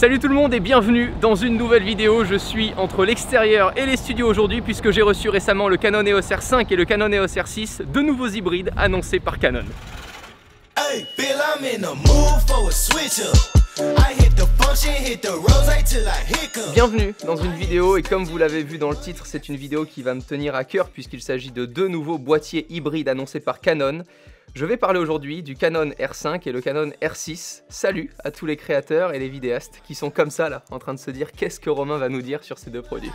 Salut tout le monde et bienvenue dans une nouvelle vidéo. Je suis entre l'extérieur et les studios aujourd'hui puisque j'ai reçu récemment le Canon EOS R5 et le Canon EOS R6, deux nouveaux hybrides annoncés par Canon. Bienvenue dans une vidéo et comme vous l'avez vu dans le titre, c'est une vidéo qui va me tenir à cœur puisqu'il s'agit de deux nouveaux boîtiers hybrides annoncés par Canon. Je vais parler aujourd'hui du Canon R5 et le Canon R6. Salut à tous les créateurs et les vidéastes qui sont comme ça là, en train de se dire qu'est-ce que Romain va nous dire sur ces deux produits.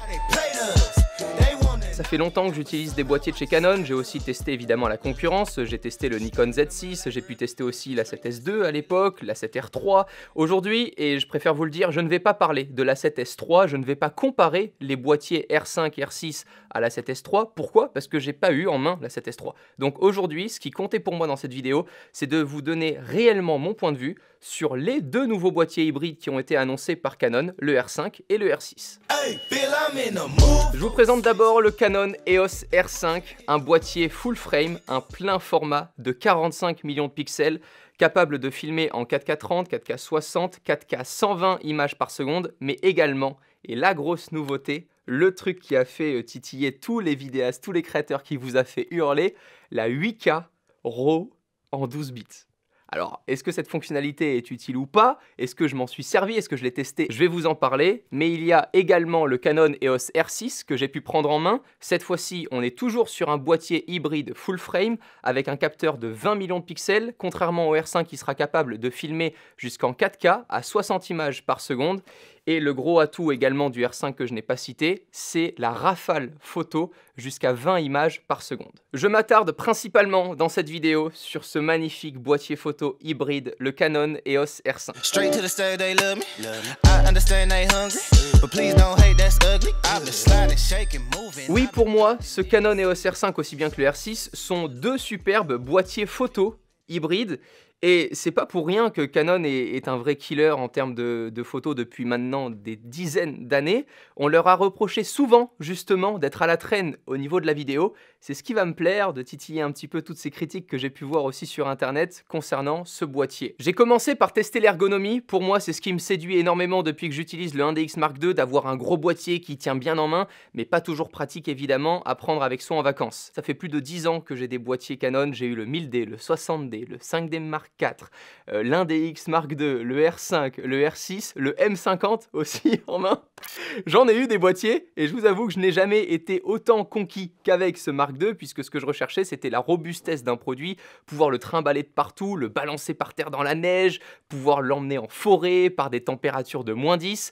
Ça fait longtemps que j'utilise des boîtiers de chez Canon, j'ai aussi testé évidemment la concurrence, j'ai testé le Nikon Z6, j'ai pu tester aussi la 7S2 à l'époque, la 7R3. Aujourd'hui, et je préfère vous le dire, je ne vais pas parler de la 7S3, je ne vais pas comparer les boîtiers R5 R6 à la 7S3. Pourquoi Parce que j'ai pas eu en main la 7S3. Donc aujourd'hui, ce qui comptait pour moi dans cette vidéo, c'est de vous donner réellement mon point de vue sur les deux nouveaux boîtiers hybrides qui ont été annoncés par Canon, le R5 et le R6. Je vous présente d'abord le Canon EOS R5, un boîtier full frame, un plein format de 45 millions de pixels, capable de filmer en 4K 30, 4K 60, 4K 120 images par seconde, mais également, et la grosse nouveauté, le truc qui a fait euh, titiller tous les vidéastes, tous les créateurs qui vous a fait hurler, la 8K RAW en 12 bits. Alors, est-ce que cette fonctionnalité est utile ou pas Est-ce que je m'en suis servi Est-ce que je l'ai testé Je vais vous en parler, mais il y a également le Canon EOS R6 que j'ai pu prendre en main. Cette fois-ci, on est toujours sur un boîtier hybride full frame avec un capteur de 20 millions de pixels, contrairement au R5 qui sera capable de filmer jusqu'en 4K à 60 images par seconde. Et le gros atout également du R5 que je n'ai pas cité, c'est la rafale photo jusqu'à 20 images par seconde. Je m'attarde principalement dans cette vidéo sur ce magnifique boîtier photo hybride, le Canon EOS R5. Oui, pour moi, ce Canon EOS R5 aussi bien que le R6 sont deux superbes boîtiers photo hybrides et c'est pas pour rien que Canon est, un vrai killer en termes de, photos depuis maintenant des dizaines d'années. On leur a reproché souvent justement d'être à la traîne au niveau de la vidéo. C'est ce qui va me plaire de titiller un petit peu toutes ces critiques que j'ai pu voir aussi sur internet concernant ce boîtier. J'ai commencé par tester l'ergonomie. Pour moi, c'est ce qui me séduit énormément depuis que j'utilise le 1DX Mark II d'avoir un gros boîtier qui tient bien en main, mais pas toujours pratique évidemment à prendre avec soi en vacances. Ça fait plus de 10 ans que j'ai des boîtiers Canon. J'ai eu le 1000D, le 60D, le 5D Mark euh, l'un des X Mark II, le R5, le R6, le M50 aussi en main. J'en ai eu des boîtiers et je vous avoue que je n'ai jamais été autant conquis qu'avec ce Mark II puisque ce que je recherchais c'était la robustesse d'un produit, pouvoir le trimballer de partout, le balancer par terre dans la neige, pouvoir l'emmener en forêt par des températures de moins 10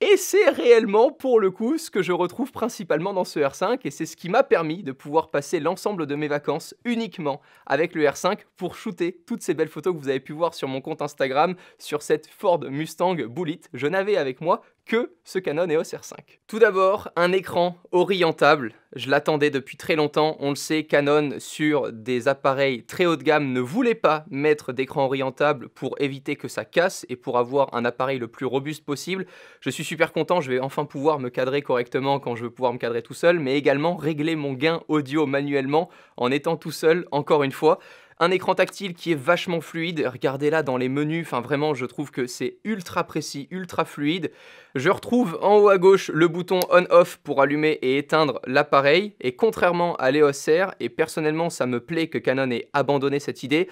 et c'est réellement pour le coup ce que je retrouve principalement dans ce R5 et c'est ce qui m'a permis de pouvoir passer l'ensemble de mes vacances uniquement avec le R5 pour shooter toutes ces belles photos que vous avez pu voir sur mon compte Instagram sur cette Ford Mustang Bullitt. Je n'avais avec moi que ce Canon EOS R5. Tout d'abord, un écran orientable. Je l'attendais depuis très longtemps. On le sait, Canon sur des appareils très haut de gamme ne voulait pas mettre d'écran orientable pour éviter que ça casse et pour avoir un appareil le plus robuste possible. Je suis super content, je vais enfin pouvoir me cadrer correctement quand je veux pouvoir me cadrer tout seul, mais également régler mon gain audio manuellement en étant tout seul encore une fois. Un écran tactile qui est vachement fluide, regardez-là dans les menus, enfin vraiment je trouve que c'est ultra précis, ultra fluide. Je retrouve en haut à gauche le bouton on-off pour allumer et éteindre l'appareil, et contrairement à l'EOS et personnellement ça me plaît que Canon ait abandonné cette idée,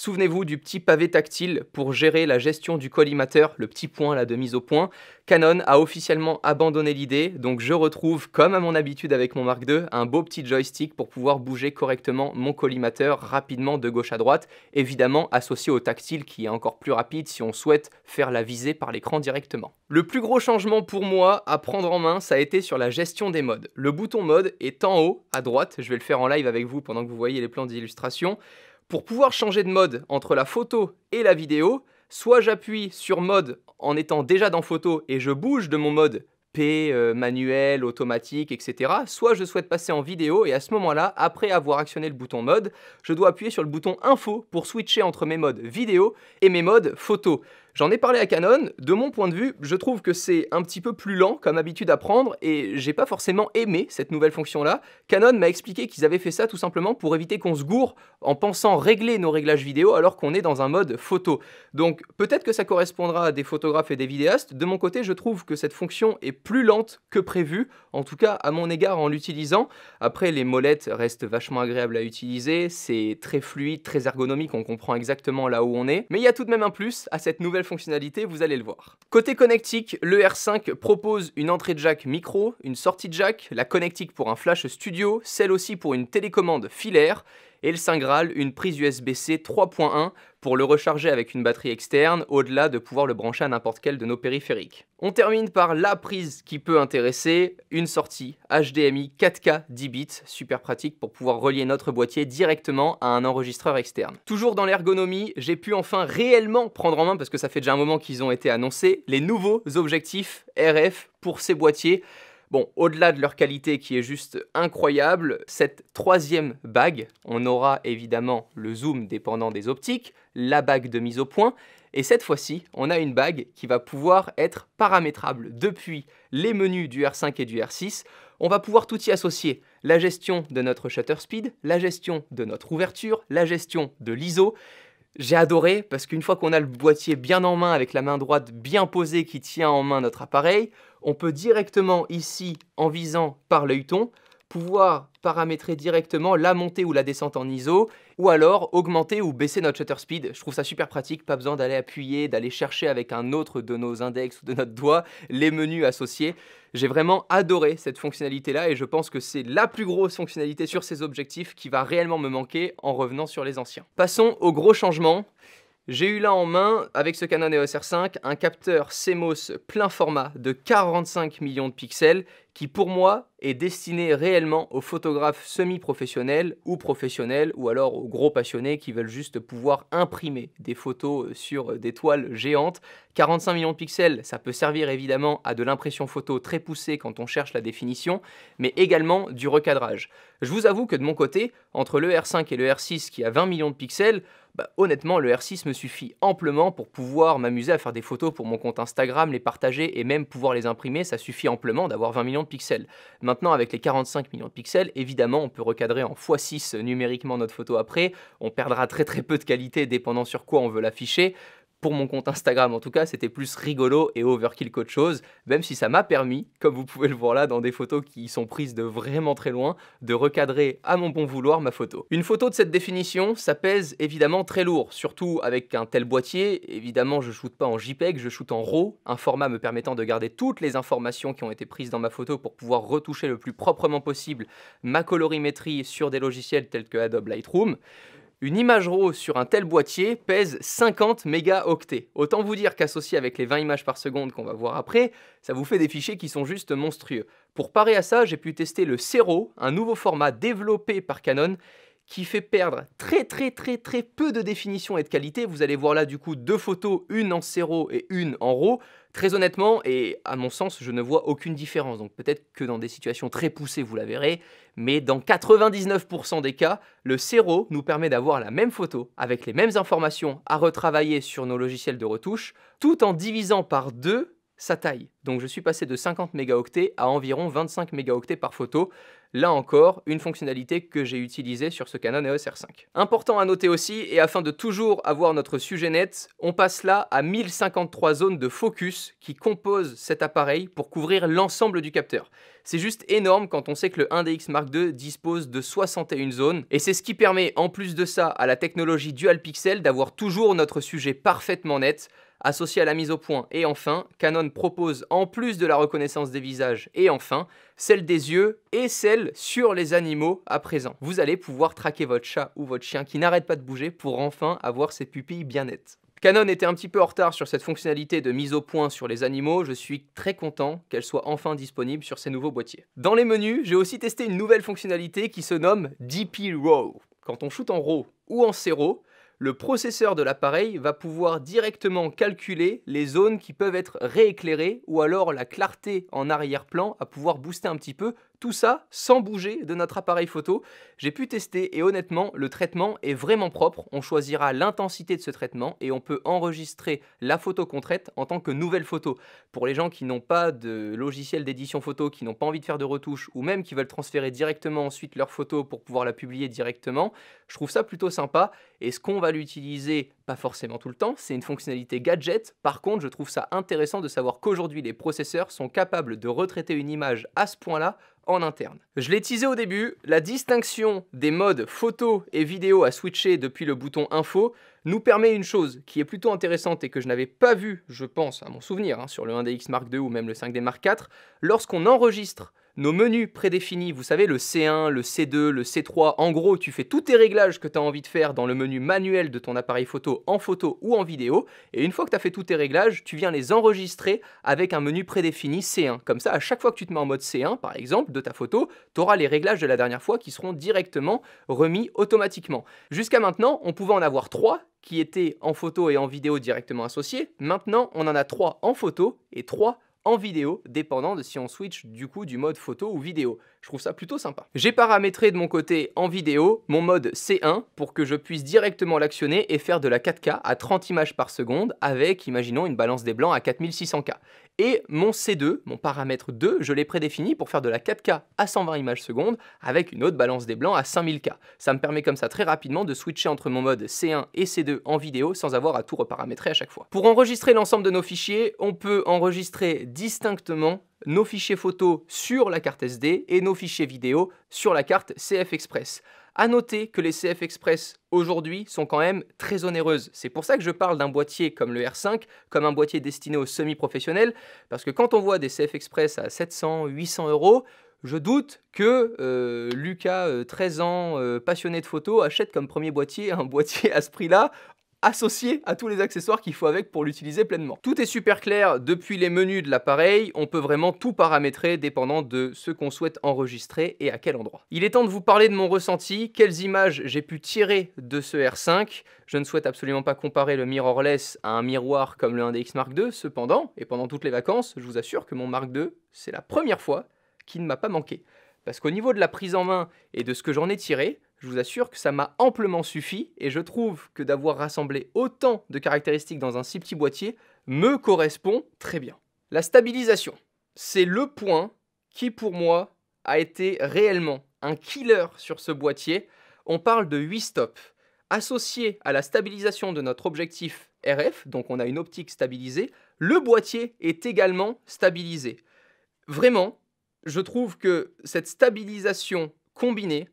Souvenez-vous du petit pavé tactile pour gérer la gestion du collimateur, le petit point là de mise au point. Canon a officiellement abandonné l'idée, donc je retrouve, comme à mon habitude avec mon Mark II, un beau petit joystick pour pouvoir bouger correctement mon collimateur rapidement de gauche à droite, évidemment associé au tactile qui est encore plus rapide si on souhaite faire la visée par l'écran directement. Le plus gros changement pour moi à prendre en main, ça a été sur la gestion des modes. Le bouton mode est en haut à droite, je vais le faire en live avec vous pendant que vous voyez les plans d'illustration. Pour pouvoir changer de mode entre la photo et la vidéo, soit j'appuie sur mode en étant déjà dans photo et je bouge de mon mode P, euh, manuel, automatique, etc. Soit je souhaite passer en vidéo et à ce moment-là, après avoir actionné le bouton mode, je dois appuyer sur le bouton info pour switcher entre mes modes vidéo et mes modes photo. J'en ai parlé à Canon, de mon point de vue, je trouve que c'est un petit peu plus lent comme habitude à prendre et j'ai pas forcément aimé cette nouvelle fonction-là. Canon m'a expliqué qu'ils avaient fait ça tout simplement pour éviter qu'on se gourre en pensant régler nos réglages vidéo alors qu'on est dans un mode photo. Donc peut-être que ça correspondra à des photographes et des vidéastes. De mon côté, je trouve que cette fonction est plus lente que prévu, en tout cas à mon égard en l'utilisant. Après, les molettes restent vachement agréables à utiliser, c'est très fluide, très ergonomique, on comprend exactement là où on est. Mais il y a tout de même un plus à cette nouvelle fonctionnalités, vous allez le voir. Côté connectique, le R5 propose une entrée jack micro, une sortie jack, la connectique pour un flash studio, celle aussi pour une télécommande filaire, et le Saint Graal, une prise USB-C 3.1 pour le recharger avec une batterie externe, au-delà de pouvoir le brancher à n'importe quel de nos périphériques. On termine par la prise qui peut intéresser, une sortie HDMI 4K 10 bits, super pratique pour pouvoir relier notre boîtier directement à un enregistreur externe. Toujours dans l'ergonomie, j'ai pu enfin réellement prendre en main, parce que ça fait déjà un moment qu'ils ont été annoncés, les nouveaux objectifs RF pour ces boîtiers. Bon, au-delà de leur qualité qui est juste incroyable, cette troisième bague, on aura évidemment le zoom dépendant des optiques, la bague de mise au point. Et cette fois-ci, on a une bague qui va pouvoir être paramétrable depuis les menus du R5 et du R6. On va pouvoir tout y associer la gestion de notre shutter speed, la gestion de notre ouverture, la gestion de l'ISO. J'ai adoré parce qu'une fois qu'on a le boîtier bien en main avec la main droite bien posée qui tient en main notre appareil, on peut directement ici, en visant par ton, pouvoir paramétrer directement la montée ou la descente en ISO, ou alors augmenter ou baisser notre shutter speed. Je trouve ça super pratique, pas besoin d'aller appuyer, d'aller chercher avec un autre de nos index ou de notre doigt les menus associés. J'ai vraiment adoré cette fonctionnalité-là et je pense que c'est la plus grosse fonctionnalité sur ces objectifs qui va réellement me manquer en revenant sur les anciens. Passons au gros changement. J'ai eu là en main, avec ce Canon EOS R5, un capteur CMOS plein format de 45 millions de pixels qui pour moi est destiné réellement aux photographes semi-professionnels ou professionnels ou alors aux gros passionnés qui veulent juste pouvoir imprimer des photos euh, sur euh, des toiles géantes. 45 millions de pixels, ça peut servir évidemment à de l'impression photo très poussée quand on cherche la définition, mais également du recadrage. Je vous avoue que de mon côté, entre le R5 et le R6 qui a 20 millions de pixels, bah, honnêtement, le R6 me suffit amplement pour pouvoir m'amuser à faire des photos pour mon compte Instagram, les partager et même pouvoir les imprimer. Ça suffit amplement d'avoir 20 millions de pixels. Maintenant, avec les 45 millions de pixels, évidemment, on peut recadrer en x6 numériquement notre photo après. On perdra très très peu de qualité dépendant sur quoi on veut l'afficher pour mon compte Instagram en tout cas, c'était plus rigolo et overkill qu'autre chose, même si ça m'a permis, comme vous pouvez le voir là dans des photos qui sont prises de vraiment très loin, de recadrer à mon bon vouloir ma photo. Une photo de cette définition, ça pèse évidemment très lourd, surtout avec un tel boîtier, évidemment je shoote pas en JPEG, je shoote en RAW, un format me permettant de garder toutes les informations qui ont été prises dans ma photo pour pouvoir retoucher le plus proprement possible ma colorimétrie sur des logiciels tels que Adobe Lightroom. Une image RAW sur un tel boîtier pèse 50 mégaoctets. Autant vous dire qu'associé avec les 20 images par seconde qu'on va voir après, ça vous fait des fichiers qui sont juste monstrueux. Pour parer à ça, j'ai pu tester le Cero, un nouveau format développé par Canon qui fait perdre très très très très peu de définition et de qualité. Vous allez voir là du coup deux photos, une en Cero et une en RAW. Très honnêtement, et à mon sens, je ne vois aucune différence. Donc peut-être que dans des situations très poussées, vous la verrez, mais dans 99% des cas, le CERO nous permet d'avoir la même photo, avec les mêmes informations à retravailler sur nos logiciels de retouche, tout en divisant par deux sa taille. Donc je suis passé de 50 mégaoctets à environ 25 mégaoctets par photo, là encore une fonctionnalité que j'ai utilisée sur ce Canon EOS R5. Important à noter aussi, et afin de toujours avoir notre sujet net, on passe là à 1053 zones de focus qui composent cet appareil pour couvrir l'ensemble du capteur. C'est juste énorme quand on sait que le 1DX Mark II dispose de 61 zones, et c'est ce qui permet en plus de ça à la technologie Dual Pixel d'avoir toujours notre sujet parfaitement net, associé à la mise au point. Et enfin, Canon propose, en plus de la reconnaissance des visages, et enfin, celle des yeux et celle sur les animaux à présent. Vous allez pouvoir traquer votre chat ou votre chien qui n'arrête pas de bouger pour enfin avoir ses pupilles bien nettes. Canon était un petit peu en retard sur cette fonctionnalité de mise au point sur les animaux, je suis très content qu'elle soit enfin disponible sur ces nouveaux boîtiers. Dans les menus, j'ai aussi testé une nouvelle fonctionnalité qui se nomme DP Raw. Quand on shoot en RAW ou en CRAW, le processeur de l'appareil va pouvoir directement calculer les zones qui peuvent être rééclairées ou alors la clarté en arrière-plan à pouvoir booster un petit peu tout ça sans bouger de notre appareil photo. J'ai pu tester et honnêtement, le traitement est vraiment propre. On choisira l'intensité de ce traitement et on peut enregistrer la photo qu'on traite en tant que nouvelle photo. Pour les gens qui n'ont pas de logiciel d'édition photo, qui n'ont pas envie de faire de retouches ou même qui veulent transférer directement ensuite leur photo pour pouvoir la publier directement, je trouve ça plutôt sympa. Et ce qu'on va l'utiliser Pas forcément tout le temps, c'est une fonctionnalité gadget. Par contre, je trouve ça intéressant de savoir qu'aujourd'hui les processeurs sont capables de retraiter une image à ce point-là je l'ai teasé au début, la distinction des modes photo et vidéo à switcher depuis le bouton info nous permet une chose qui est plutôt intéressante et que je n'avais pas vu, je pense, à mon souvenir, hein, sur le 1DX Mark II ou même le 5D Mark IV, lorsqu'on enregistre nos menus prédéfinis, vous savez, le C1, le C2, le C3, en gros, tu fais tous tes réglages que tu as envie de faire dans le menu manuel de ton appareil photo en photo ou en vidéo, et une fois que tu as fait tous tes réglages, tu viens les enregistrer avec un menu prédéfini C1. Comme ça, à chaque fois que tu te mets en mode C1, par exemple, de ta photo, tu auras les réglages de la dernière fois qui seront directement remis automatiquement. Jusqu'à maintenant, on pouvait en avoir trois qui étaient en photo et en vidéo directement associés. Maintenant, on en a trois en photo et trois en vidéo, dépendant de si on switch du coup du mode photo ou vidéo. Je trouve ça plutôt sympa. J'ai paramétré de mon côté en vidéo mon mode C1 pour que je puisse directement l'actionner et faire de la 4K à 30 images par seconde avec, imaginons, une balance des blancs à 4600K. Et mon C2, mon paramètre 2, je l'ai prédéfini pour faire de la 4K à 120 images seconde avec une autre balance des blancs à 5000K. Ça me permet comme ça très rapidement de switcher entre mon mode C1 et C2 en vidéo sans avoir à tout reparamétrer à chaque fois. Pour enregistrer l'ensemble de nos fichiers, on peut enregistrer distinctement nos fichiers photos sur la carte SD et nos fichiers vidéo sur la carte CF Express. À noter que les CF Express aujourd'hui sont quand même très onéreuses. C'est pour ça que je parle d'un boîtier comme le R5, comme un boîtier destiné aux semi-professionnels, parce que quand on voit des CF Express à 700, 800 euros, je doute que euh, Lucas, 13 euh, ans, euh, passionné de photos, achète comme premier boîtier un boîtier à ce prix-là associé à tous les accessoires qu'il faut avec pour l'utiliser pleinement. Tout est super clair depuis les menus de l'appareil, on peut vraiment tout paramétrer dépendant de ce qu'on souhaite enregistrer et à quel endroit. Il est temps de vous parler de mon ressenti, quelles images j'ai pu tirer de ce R5. Je ne souhaite absolument pas comparer le mirrorless à un miroir comme le 1DX Mark II, cependant, et pendant toutes les vacances, je vous assure que mon Mark II, c'est la première fois qui ne m'a pas manqué. Parce qu'au niveau de la prise en main et de ce que j'en ai tiré, je vous assure que ça m'a amplement suffi et je trouve que d'avoir rassemblé autant de caractéristiques dans un si petit boîtier me correspond très bien. La stabilisation, c'est le point qui pour moi a été réellement un killer sur ce boîtier. On parle de 8 stops. Associé à la stabilisation de notre objectif RF, donc on a une optique stabilisée, le boîtier est également stabilisé. Vraiment, je trouve que cette stabilisation combinée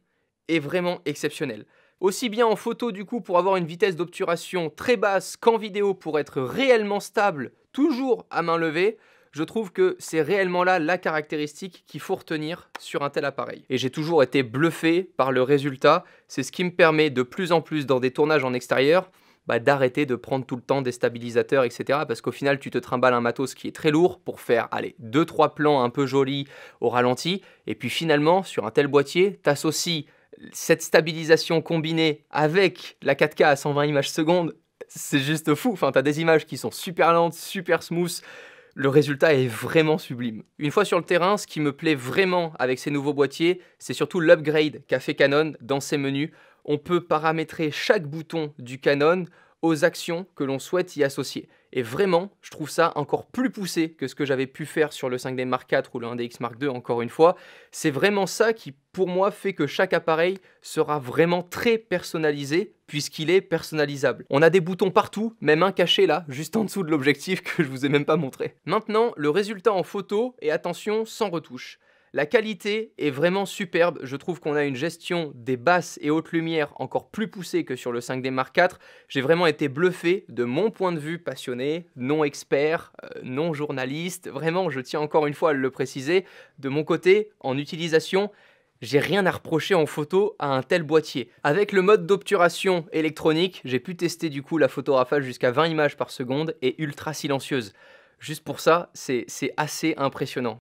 est vraiment exceptionnel. Aussi bien en photo du coup pour avoir une vitesse d'obturation très basse qu'en vidéo pour être réellement stable, toujours à main levée, je trouve que c'est réellement là la caractéristique qu'il faut retenir sur un tel appareil. Et j'ai toujours été bluffé par le résultat, c'est ce qui me permet de plus en plus dans des tournages en extérieur bah, d'arrêter de prendre tout le temps des stabilisateurs, etc. Parce qu'au final, tu te trimbales un matos qui est très lourd pour faire, allez, 2-3 plans un peu jolis au ralenti. Et puis finalement, sur un tel boîtier, t'associes cette stabilisation combinée avec la 4K à 120 images secondes, c'est juste fou. Enfin, t'as des images qui sont super lentes, super smooth. Le résultat est vraiment sublime. Une fois sur le terrain, ce qui me plaît vraiment avec ces nouveaux boîtiers, c'est surtout l'upgrade qu'a fait Canon dans ses menus. On peut paramétrer chaque bouton du Canon aux actions que l'on souhaite y associer. Et vraiment, je trouve ça encore plus poussé que ce que j'avais pu faire sur le 5D Mark IV ou le 1DX Mark II, encore une fois. C'est vraiment ça qui, pour moi, fait que chaque appareil sera vraiment très personnalisé, puisqu'il est personnalisable. On a des boutons partout, même un caché là, juste en dessous de l'objectif que je vous ai même pas montré. Maintenant, le résultat en photo, et attention, sans retouche. La qualité est vraiment superbe, je trouve qu'on a une gestion des basses et hautes lumières encore plus poussée que sur le 5D Mark IV. J'ai vraiment été bluffé de mon point de vue passionné, non expert, euh, non journaliste, vraiment je tiens encore une fois à le préciser, de mon côté, en utilisation, j'ai rien à reprocher en photo à un tel boîtier. Avec le mode d'obturation électronique, j'ai pu tester du coup la photo rafale jusqu'à 20 images par seconde et ultra silencieuse. Juste pour ça, c'est assez impressionnant.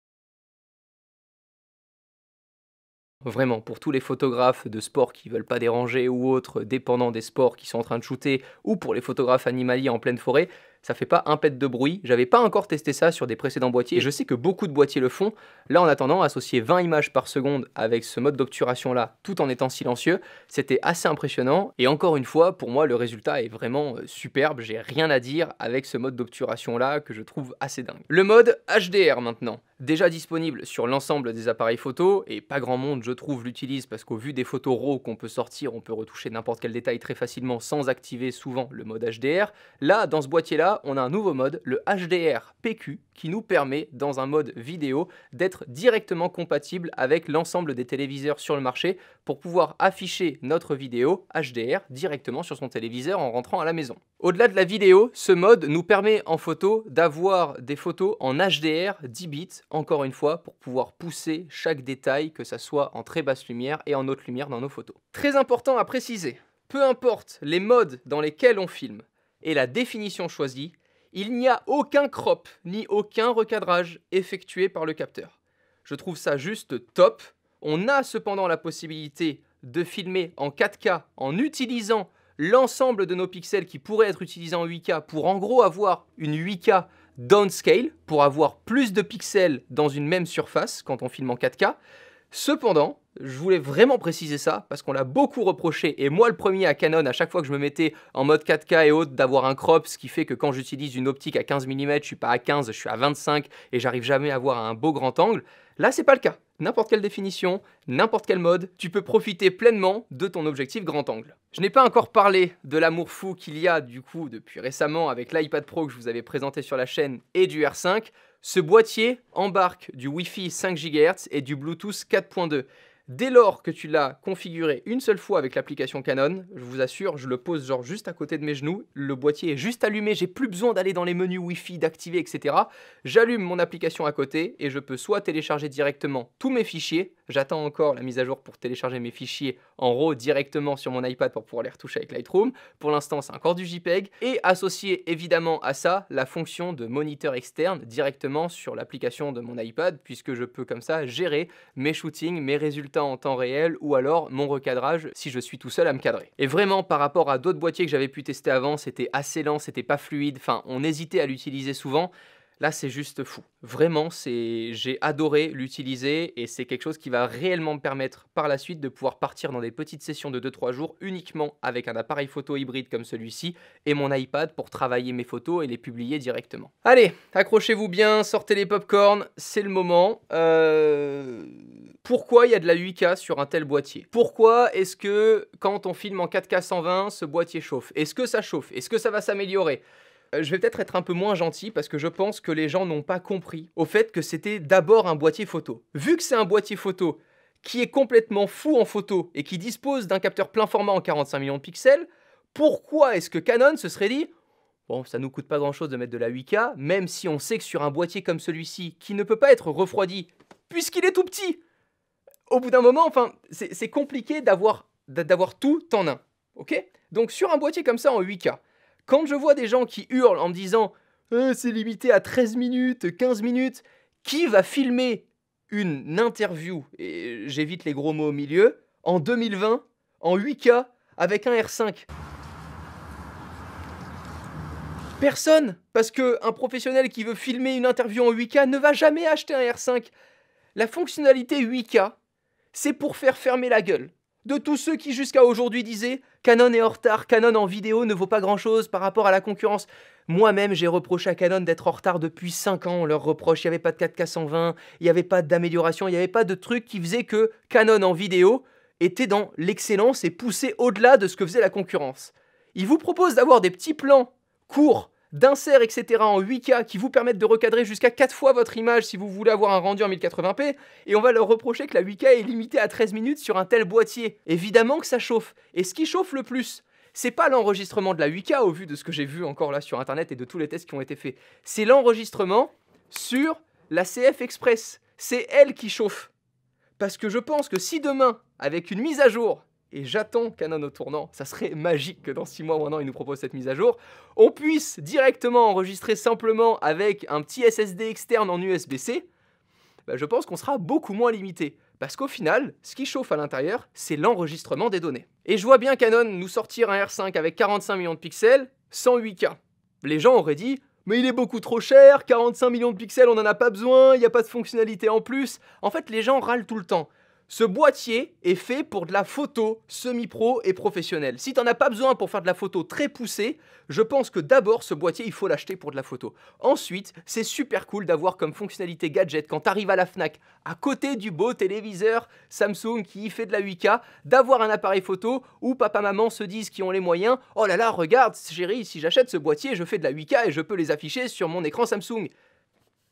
Vraiment, pour tous les photographes de sport qui veulent pas déranger ou autres, dépendant des sports qui sont en train de shooter, ou pour les photographes animaliers en pleine forêt, ça fait pas un pet de bruit. J'avais pas encore testé ça sur des précédents boîtiers, et je sais que beaucoup de boîtiers le font. Là, en attendant, associer 20 images par seconde avec ce mode d'obturation là, tout en étant silencieux, c'était assez impressionnant. Et encore une fois, pour moi, le résultat est vraiment euh, superbe. J'ai rien à dire avec ce mode d'obturation là que je trouve assez dingue. Le mode HDR maintenant. Déjà disponible sur l'ensemble des appareils photo, et pas grand monde je trouve l'utilise parce qu'au vu des photos RAW qu'on peut sortir, on peut retoucher n'importe quel détail très facilement sans activer souvent le mode HDR. Là, dans ce boîtier-là, on a un nouveau mode, le HDR PQ, qui nous permet, dans un mode vidéo, d'être directement compatible avec l'ensemble des téléviseurs sur le marché pour pouvoir afficher notre vidéo HDR directement sur son téléviseur en rentrant à la maison. Au-delà de la vidéo, ce mode nous permet en photo d'avoir des photos en HDR 10 bits encore une fois, pour pouvoir pousser chaque détail, que ça soit en très basse lumière et en haute lumière dans nos photos. Très important à préciser, peu importe les modes dans lesquels on filme et la définition choisie, il n'y a aucun crop ni aucun recadrage effectué par le capteur. Je trouve ça juste top. On a cependant la possibilité de filmer en 4K en utilisant l'ensemble de nos pixels qui pourraient être utilisés en 8K pour en gros avoir une 8K downscale pour avoir plus de pixels dans une même surface quand on filme en 4K. Cependant, je voulais vraiment préciser ça parce qu'on l'a beaucoup reproché et moi le premier à Canon à chaque fois que je me mettais en mode 4K et autres d'avoir un crop ce qui fait que quand j'utilise une optique à 15 mm je suis pas à 15 je suis à 25 et j'arrive jamais à avoir un beau grand angle là c'est pas le cas n'importe quelle définition n'importe quel mode tu peux profiter pleinement de ton objectif grand angle je n'ai pas encore parlé de l'amour fou qu'il y a du coup depuis récemment avec l'iPad Pro que je vous avais présenté sur la chaîne et du R5 ce boîtier embarque du Wi-Fi 5 GHz et du Bluetooth 4.2 Dès lors que tu l'as configuré une seule fois avec l'application Canon, je vous assure, je le pose genre juste à côté de mes genoux, le boîtier est juste allumé, j'ai plus besoin d'aller dans les menus Wi-Fi, d'activer, etc. J'allume mon application à côté et je peux soit télécharger directement tous mes fichiers, j'attends encore la mise à jour pour télécharger mes fichiers en RAW directement sur mon iPad pour pouvoir les retoucher avec Lightroom. Pour l'instant, c'est encore du JPEG. Et associer évidemment à ça la fonction de moniteur externe directement sur l'application de mon iPad, puisque je peux comme ça gérer mes shootings, mes résultats en temps réel ou alors mon recadrage si je suis tout seul à me cadrer. Et vraiment, par rapport à d'autres boîtiers que j'avais pu tester avant, c'était assez lent, c'était pas fluide, enfin, on hésitait à l'utiliser souvent. Là, c'est juste fou. Vraiment, c'est j'ai adoré l'utiliser et c'est quelque chose qui va réellement me permettre par la suite de pouvoir partir dans des petites sessions de 2-3 jours uniquement avec un appareil photo hybride comme celui-ci et mon iPad pour travailler mes photos et les publier directement. Allez, accrochez-vous bien, sortez les pop popcorns, c'est le moment. Euh, pourquoi il y a de la 8K sur un tel boîtier Pourquoi est-ce que quand on filme en 4K 120, ce boîtier chauffe Est-ce que ça chauffe Est-ce que ça va s'améliorer euh, je vais peut-être être un peu moins gentil parce que je pense que les gens n'ont pas compris au fait que c'était d'abord un boîtier photo. Vu que c'est un boîtier photo qui est complètement fou en photo et qui dispose d'un capteur plein format en 45 millions de pixels, pourquoi est-ce que Canon se serait dit Bon, ça nous coûte pas grand-chose de mettre de la 8K, même si on sait que sur un boîtier comme celui-ci, qui ne peut pas être refroidi, puisqu'il est tout petit, au bout d'un moment, enfin, c'est compliqué d'avoir tout en un. Ok Donc sur un boîtier comme ça en 8K, quand je vois des gens qui hurlent en me disant euh, c'est limité à 13 minutes, 15 minutes, qui va filmer une interview, et j'évite les gros mots au milieu, en 2020, en 8K, avec un R5 Personne Parce qu'un professionnel qui veut filmer une interview en 8K ne va jamais acheter un R5. La fonctionnalité 8K, c'est pour faire fermer la gueule de tous ceux qui jusqu'à aujourd'hui disaient Canon est en retard, Canon en vidéo ne vaut pas grand-chose par rapport à la concurrence. Moi-même, j'ai reproché à Canon d'être en retard depuis 5 ans. On leur reproche, il n'y avait pas de 4K 120, il n'y avait pas d'amélioration, il n'y avait pas de truc qui faisait que Canon en vidéo était dans l'excellence et poussait au-delà de ce que faisait la concurrence. Ils vous proposent d'avoir des petits plans courts d'inserts, etc. en 8K qui vous permettent de recadrer jusqu'à 4 fois votre image si vous voulez avoir un rendu en 1080p, et on va leur reprocher que la 8K est limitée à 13 minutes sur un tel boîtier. Évidemment que ça chauffe, et ce qui chauffe le plus, c'est pas l'enregistrement de la 8K au vu de ce que j'ai vu encore là sur internet et de tous les tests qui ont été faits, c'est l'enregistrement sur la CF Express. C'est elle qui chauffe. Parce que je pense que si demain, avec une mise à jour et j'attends Canon au tournant, ça serait magique que dans 6 mois ou un an ils nous proposent cette mise à jour, on puisse directement enregistrer simplement avec un petit SSD externe en USB-C, bah, je pense qu'on sera beaucoup moins limité. Parce qu'au final, ce qui chauffe à l'intérieur, c'est l'enregistrement des données. Et je vois bien Canon nous sortir un R5 avec 45 millions de pixels, 108K. Les gens auraient dit, mais il est beaucoup trop cher, 45 millions de pixels, on n'en a pas besoin, il n'y a pas de fonctionnalité en plus. En fait, les gens râlent tout le temps. Ce boîtier est fait pour de la photo semi-pro et professionnelle. Si tu n'en as pas besoin pour faire de la photo très poussée, je pense que d'abord ce boîtier il faut l'acheter pour de la photo. Ensuite, c'est super cool d'avoir comme fonctionnalité gadget quand tu arrives à la Fnac, à côté du beau téléviseur Samsung qui fait de la 8K, d'avoir un appareil photo où papa-maman se disent qui ont les moyens Oh là là, regarde chérie, si j'achète ce boîtier, je fais de la 8K et je peux les afficher sur mon écran Samsung.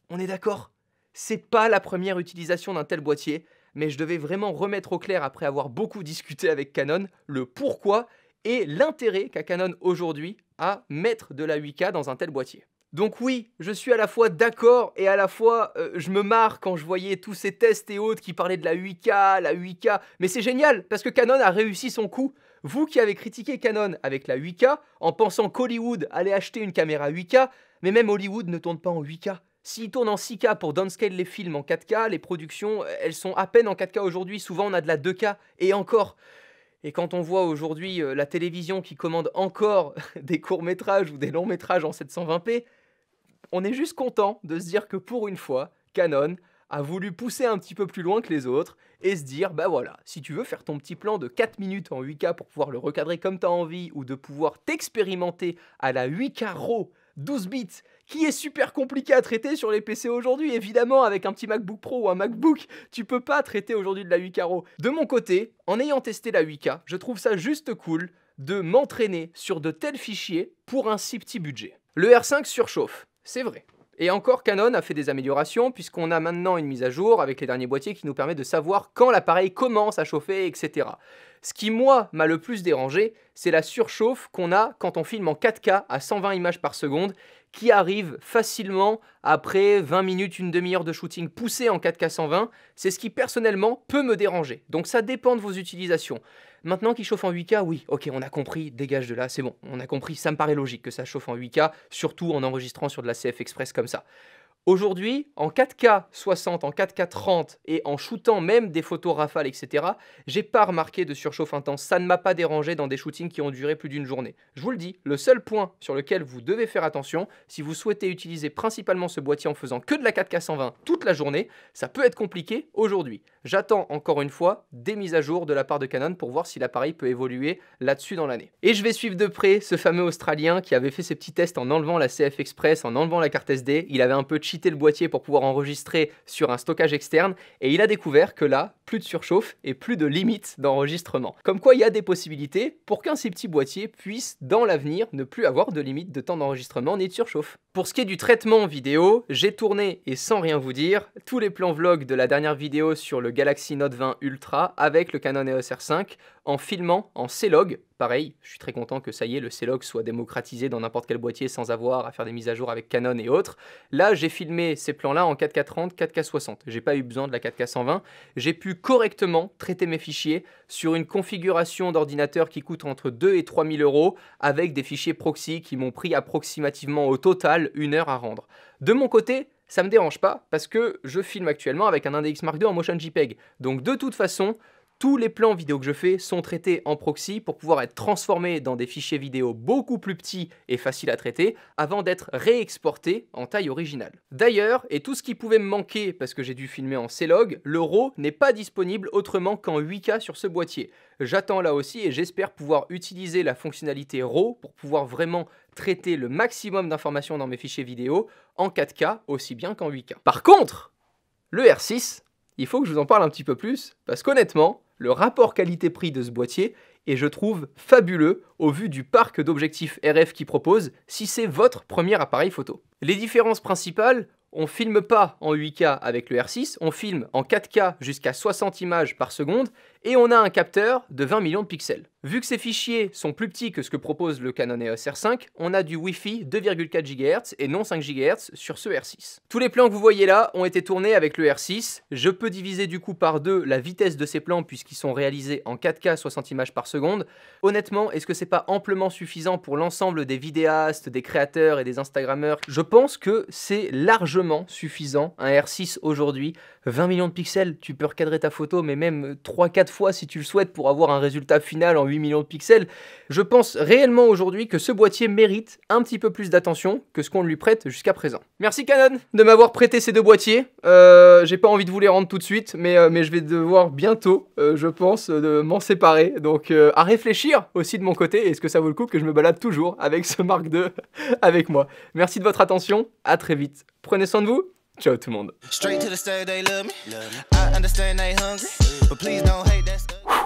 On est d'accord C'est pas la première utilisation d'un tel boîtier mais je devais vraiment remettre au clair après avoir beaucoup discuté avec Canon le pourquoi et l'intérêt qu'a Canon aujourd'hui à mettre de la 8K dans un tel boîtier. Donc oui, je suis à la fois d'accord et à la fois euh, je me marre quand je voyais tous ces tests et autres qui parlaient de la 8K, la 8K, mais c'est génial parce que Canon a réussi son coup. Vous qui avez critiqué Canon avec la 8K en pensant qu'Hollywood allait acheter une caméra 8K, mais même Hollywood ne tourne pas en 8K. S'ils tournent en 6K pour downscale les films en 4K, les productions, euh, elles sont à peine en 4K aujourd'hui, souvent on a de la 2K, et encore. Et quand on voit aujourd'hui euh, la télévision qui commande encore des courts-métrages ou des longs-métrages en 720p, on est juste content de se dire que pour une fois, Canon a voulu pousser un petit peu plus loin que les autres et se dire bah voilà, si tu veux faire ton petit plan de 4 minutes en 8K pour pouvoir le recadrer comme tu as envie ou de pouvoir t'expérimenter à la 8K RAW 12 bits qui est super compliqué à traiter sur les PC aujourd'hui. Évidemment, avec un petit MacBook Pro ou un MacBook, tu peux pas traiter aujourd'hui de la 8 k De mon côté, en ayant testé la 8K, je trouve ça juste cool de m'entraîner sur de tels fichiers pour un si petit budget. Le R5 surchauffe, c'est vrai. Et encore, Canon a fait des améliorations puisqu'on a maintenant une mise à jour avec les derniers boîtiers qui nous permet de savoir quand l'appareil commence à chauffer, etc. Ce qui, moi, m'a le plus dérangé, c'est la surchauffe qu'on a quand on filme en 4K à 120 images par seconde qui arrive facilement après 20 minutes, une demi-heure de shooting poussé en 4K 120. C'est ce qui personnellement peut me déranger. Donc ça dépend de vos utilisations. Maintenant qu'il chauffe en 8K, oui, ok, on a compris, dégage de là, c'est bon, on a compris, ça me paraît logique que ça chauffe en 8K, surtout en enregistrant sur de la CF Express comme ça. Aujourd'hui, en 4K 60, en 4K 30 et en shootant même des photos rafales, etc., j'ai pas remarqué de surchauffe intense. Ça ne m'a pas dérangé dans des shootings qui ont duré plus d'une journée. Je vous le dis, le seul point sur lequel vous devez faire attention, si vous souhaitez utiliser principalement ce boîtier en faisant que de la 4K 120 toute la journée, ça peut être compliqué aujourd'hui. J'attends encore une fois des mises à jour de la part de Canon pour voir si l'appareil peut évoluer là-dessus dans l'année. Et je vais suivre de près ce fameux Australien qui avait fait ses petits tests en enlevant la CF Express, en enlevant la carte SD. Il avait un peu cheat le boîtier pour pouvoir enregistrer sur un stockage externe et il a découvert que là, plus de surchauffe et plus de limites d'enregistrement. Comme quoi, il y a des possibilités pour qu'un ces petits boîtiers puisse, dans l'avenir, ne plus avoir de limite de temps d'enregistrement ni de surchauffe. Pour ce qui est du traitement vidéo, j'ai tourné, et sans rien vous dire, tous les plans vlog de la dernière vidéo sur le Galaxy Note 20 Ultra avec le Canon EOS R5 en filmant en C-Log, Pareil, je suis très content que ça y est, le CELOC soit démocratisé dans n'importe quel boîtier sans avoir à faire des mises à jour avec Canon et autres. Là, j'ai filmé ces plans-là en 4K30, 4K60. J'ai pas eu besoin de la 4K120. J'ai pu correctement traiter mes fichiers sur une configuration d'ordinateur qui coûte entre 2 et 3000 euros avec des fichiers proxy qui m'ont pris approximativement au total une heure à rendre. De mon côté, ça me dérange pas parce que je filme actuellement avec un index Mark II en motion JPEG. Donc de toute façon, tous les plans vidéo que je fais sont traités en proxy pour pouvoir être transformés dans des fichiers vidéo beaucoup plus petits et faciles à traiter avant d'être réexportés en taille originale. D'ailleurs, et tout ce qui pouvait me manquer parce que j'ai dû filmer en C-Log, le RAW n'est pas disponible autrement qu'en 8K sur ce boîtier. J'attends là aussi et j'espère pouvoir utiliser la fonctionnalité RAW pour pouvoir vraiment traiter le maximum d'informations dans mes fichiers vidéo en 4K aussi bien qu'en 8K. Par contre, le R6, il faut que je vous en parle un petit peu plus, parce qu'honnêtement, le rapport qualité-prix de ce boîtier est, je trouve, fabuleux au vu du parc d'objectifs RF qu'il propose si c'est votre premier appareil photo. Les différences principales, on filme pas en 8K avec le R6, on filme en 4K jusqu'à 60 images par seconde et on a un capteur de 20 millions de pixels. Vu que ces fichiers sont plus petits que ce que propose le Canon EOS R5, on a du Wi-Fi 2,4 GHz et non 5 GHz sur ce R6. Tous les plans que vous voyez là ont été tournés avec le R6. Je peux diviser du coup par deux la vitesse de ces plans puisqu'ils sont réalisés en 4K 60 images par seconde. Honnêtement, est-ce que c'est pas amplement suffisant pour l'ensemble des vidéastes, des créateurs et des instagrammeurs Je pense que c'est largement suffisant. Un R6 aujourd'hui, 20 millions de pixels, tu peux recadrer ta photo, mais même 3-4 fois si tu le souhaites pour avoir un résultat final en 8 millions de pixels. Je pense réellement aujourd'hui que ce boîtier mérite un petit peu plus d'attention que ce qu'on lui prête jusqu'à présent. Merci Canon de m'avoir prêté ces deux boîtiers. Euh, j'ai pas envie de vous les rendre tout de suite, mais, euh, mais je vais devoir bientôt, euh, je pense, de m'en séparer. Donc à réfléchir aussi de mon côté, est-ce que ça vaut le coup que je me balade toujours avec ce Mark II avec moi. Merci de votre attention, à très vite. Prenez soin Straight to the stair they love me, I understand they hungry, but please don't hate that stuff. Uh,